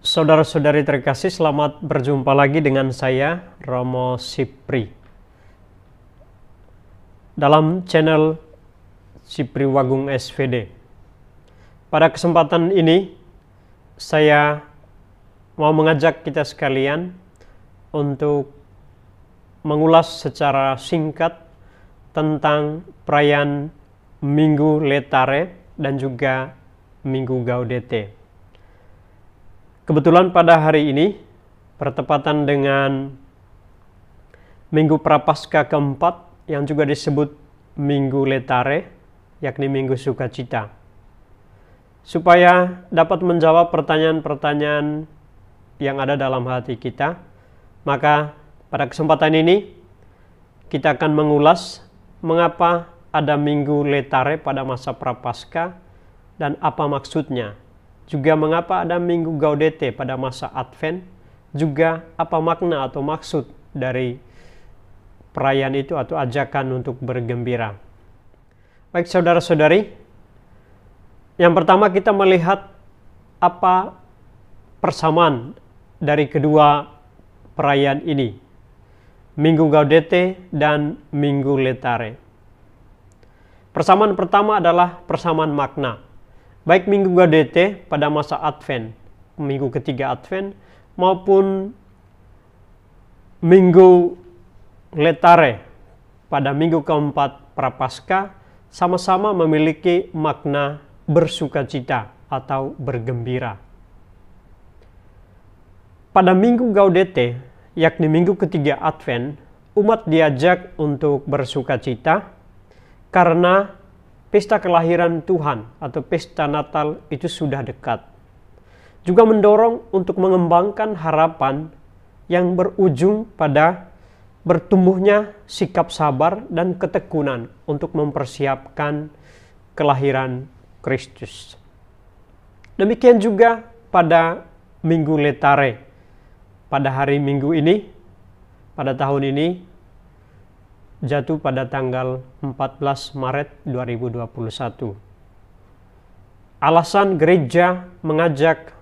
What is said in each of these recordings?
Saudara-saudari terkasih, selamat berjumpa lagi dengan saya, Romo Sipri. Dalam channel Sipri Wagung SVD. Pada kesempatan ini, saya mau mengajak kita sekalian untuk mengulas secara singkat tentang perayaan Minggu Letare dan juga Minggu Gaudete. Kebetulan pada hari ini, bertepatan dengan Minggu Prapaskah keempat yang juga disebut Minggu Letare, yakni Minggu Sukacita. Supaya dapat menjawab pertanyaan-pertanyaan yang ada dalam hati kita, maka pada kesempatan ini kita akan mengulas mengapa ada Minggu Letare pada masa Prapaskah dan apa maksudnya juga mengapa ada Minggu Gaudete pada masa Advent? Juga apa makna atau maksud dari perayaan itu atau ajakan untuk bergembira? Baik saudara-saudari, yang pertama kita melihat apa persamaan dari kedua perayaan ini. Minggu Gaudete dan Minggu Letare. Persamaan pertama adalah persamaan makna baik minggu Gaudete pada masa Advent, minggu ketiga Advent, maupun minggu Letare pada minggu keempat Prapaskah sama-sama memiliki makna bersuka cita atau bergembira. Pada minggu Gaudete, yakni minggu ketiga Advent, umat diajak untuk bersuka cita karena pesta kelahiran Tuhan atau pesta Natal itu sudah dekat. Juga mendorong untuk mengembangkan harapan yang berujung pada bertumbuhnya sikap sabar dan ketekunan untuk mempersiapkan kelahiran Kristus. Demikian juga pada Minggu Letare. Pada hari Minggu ini, pada tahun ini, jatuh pada tanggal 14 Maret 2021. Alasan gereja mengajak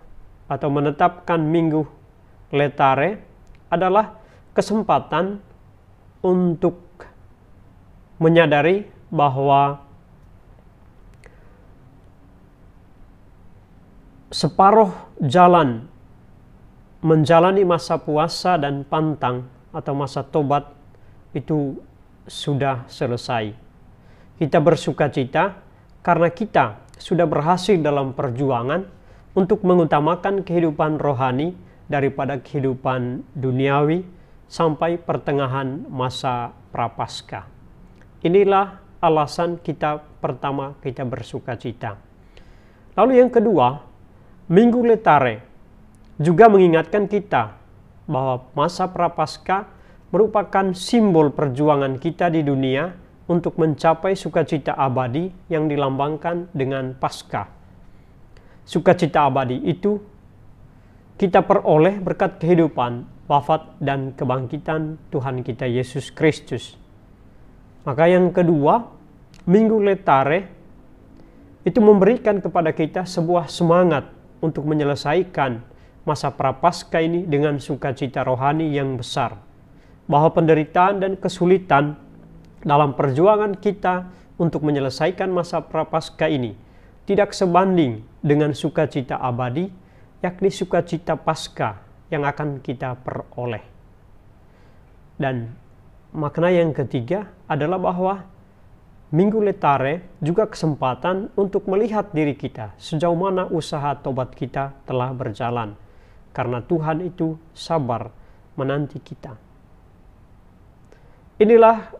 atau menetapkan Minggu Letare adalah kesempatan untuk menyadari bahwa separuh jalan menjalani masa puasa dan pantang atau masa tobat itu sudah selesai. Kita bersuka cita karena kita sudah berhasil dalam perjuangan untuk mengutamakan kehidupan rohani daripada kehidupan duniawi sampai pertengahan masa prapaskah. Inilah alasan kita pertama kita bersuka cita. Lalu yang kedua, Minggu Letare juga mengingatkan kita bahwa masa Prapaskah merupakan simbol perjuangan kita di dunia untuk mencapai sukacita abadi yang dilambangkan dengan Paskah. Sukacita abadi itu kita peroleh berkat kehidupan, wafat, dan kebangkitan Tuhan kita Yesus Kristus. Maka yang kedua, Minggu Letare itu memberikan kepada kita sebuah semangat untuk menyelesaikan masa prapaskah ini dengan sukacita rohani yang besar bahwa penderitaan dan kesulitan dalam perjuangan kita untuk menyelesaikan masa prapaskah ini tidak sebanding dengan sukacita abadi, yakni sukacita pasca yang akan kita peroleh. Dan makna yang ketiga adalah bahwa Minggu Letare juga kesempatan untuk melihat diri kita sejauh mana usaha tobat kita telah berjalan. Karena Tuhan itu sabar menanti kita. Inilah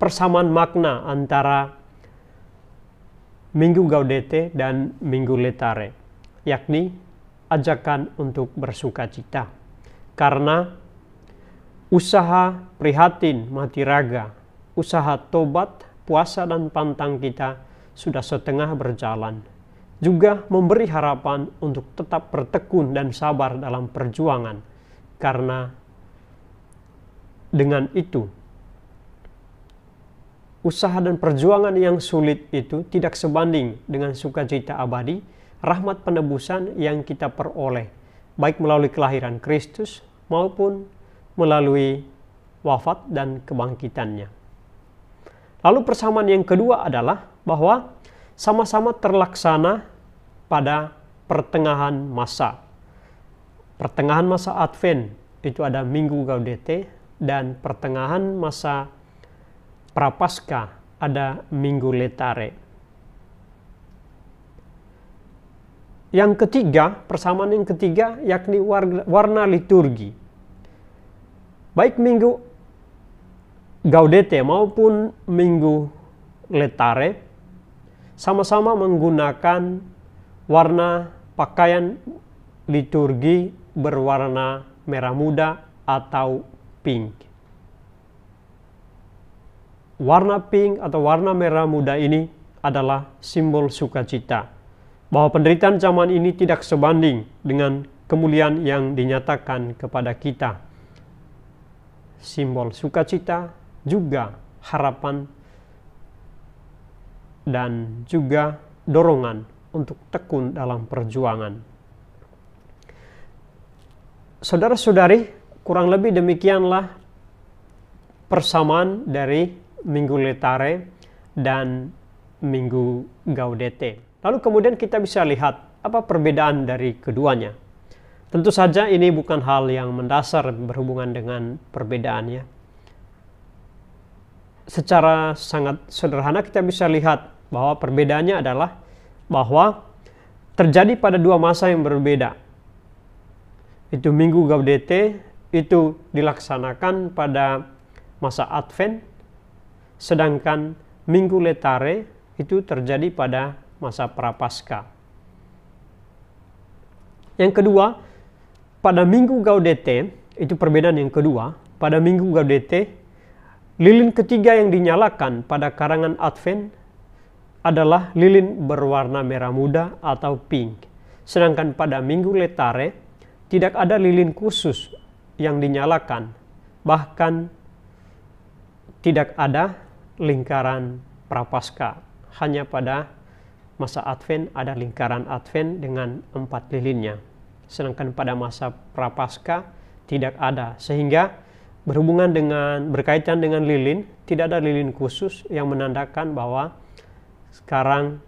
persamaan makna antara Minggu Gaudete dan Minggu Letare, yakni ajakan untuk bersuka cita. Karena usaha prihatin mati raga, usaha tobat, puasa dan pantang kita sudah setengah berjalan. Juga memberi harapan untuk tetap bertekun dan sabar dalam perjuangan. Karena dengan itu usaha dan perjuangan yang sulit itu tidak sebanding dengan sukacita abadi, rahmat penebusan yang kita peroleh, baik melalui kelahiran Kristus maupun melalui wafat dan kebangkitannya. Lalu persamaan yang kedua adalah bahwa sama-sama terlaksana pada pertengahan masa. Pertengahan masa Advent itu ada Minggu Gaudete dan pertengahan masa Prapaskah ada Minggu Letare. Yang ketiga, persamaan yang ketiga yakni warna, liturgi. Baik Minggu Gaudete maupun Minggu Letare sama-sama menggunakan warna pakaian liturgi berwarna merah muda atau pink warna pink atau warna merah muda ini adalah simbol sukacita. Bahwa penderitaan zaman ini tidak sebanding dengan kemuliaan yang dinyatakan kepada kita. Simbol sukacita juga harapan dan juga dorongan untuk tekun dalam perjuangan. Saudara-saudari, kurang lebih demikianlah persamaan dari Minggu Letare dan Minggu Gaudete. Lalu kemudian kita bisa lihat apa perbedaan dari keduanya. Tentu saja ini bukan hal yang mendasar berhubungan dengan perbedaannya. Secara sangat sederhana kita bisa lihat bahwa perbedaannya adalah bahwa terjadi pada dua masa yang berbeda. Itu Minggu Gaudete itu dilaksanakan pada masa Advent Sedangkan Minggu Letare itu terjadi pada masa Prapaskah. Yang kedua, pada Minggu Gaudete, itu perbedaan yang kedua, pada Minggu Gaudete, lilin ketiga yang dinyalakan pada karangan Advent adalah lilin berwarna merah muda atau pink. Sedangkan pada Minggu Letare, tidak ada lilin khusus yang dinyalakan, bahkan tidak ada lingkaran prapaska. Hanya pada masa Advent ada lingkaran Advent dengan empat lilinnya. Sedangkan pada masa prapaska tidak ada. Sehingga berhubungan dengan berkaitan dengan lilin, tidak ada lilin khusus yang menandakan bahwa sekarang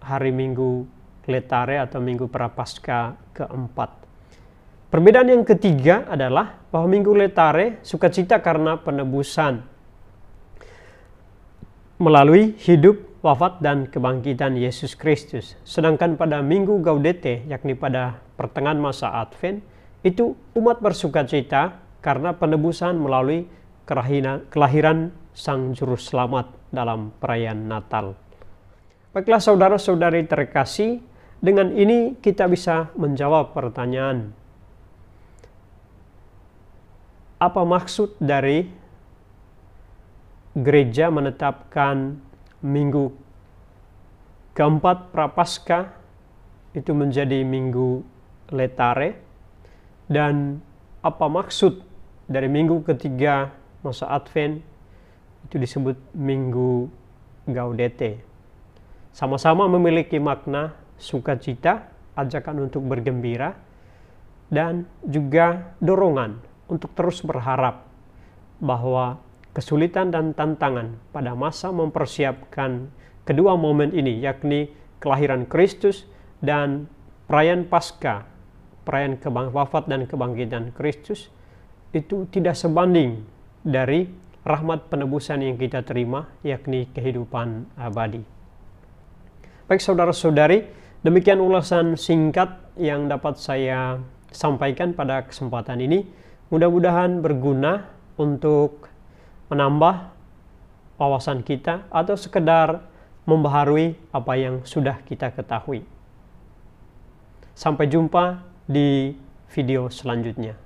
hari Minggu Letare atau Minggu Prapaska keempat. Perbedaan yang ketiga adalah bahwa Minggu Letare sukacita karena penebusan melalui hidup, wafat, dan kebangkitan Yesus Kristus. Sedangkan pada Minggu Gaudete, yakni pada pertengahan masa Advent, itu umat bersuka cita karena penebusan melalui kelahiran, Sang Juru Selamat dalam perayaan Natal. Baiklah saudara-saudari terkasih, dengan ini kita bisa menjawab pertanyaan. Apa maksud dari gereja menetapkan minggu keempat Prapaskah itu menjadi minggu letare dan apa maksud dari minggu ketiga masa Advent itu disebut minggu Gaudete. Sama-sama memiliki makna sukacita, ajakan untuk bergembira dan juga dorongan untuk terus berharap bahwa kesulitan dan tantangan pada masa mempersiapkan kedua momen ini, yakni kelahiran Kristus dan perayaan Paskah, perayaan kebang wafat dan kebangkitan Kristus, itu tidak sebanding dari rahmat penebusan yang kita terima, yakni kehidupan abadi. Baik saudara-saudari, demikian ulasan singkat yang dapat saya sampaikan pada kesempatan ini. Mudah-mudahan berguna untuk menambah wawasan kita atau sekedar membaharui apa yang sudah kita ketahui. Sampai jumpa di video selanjutnya.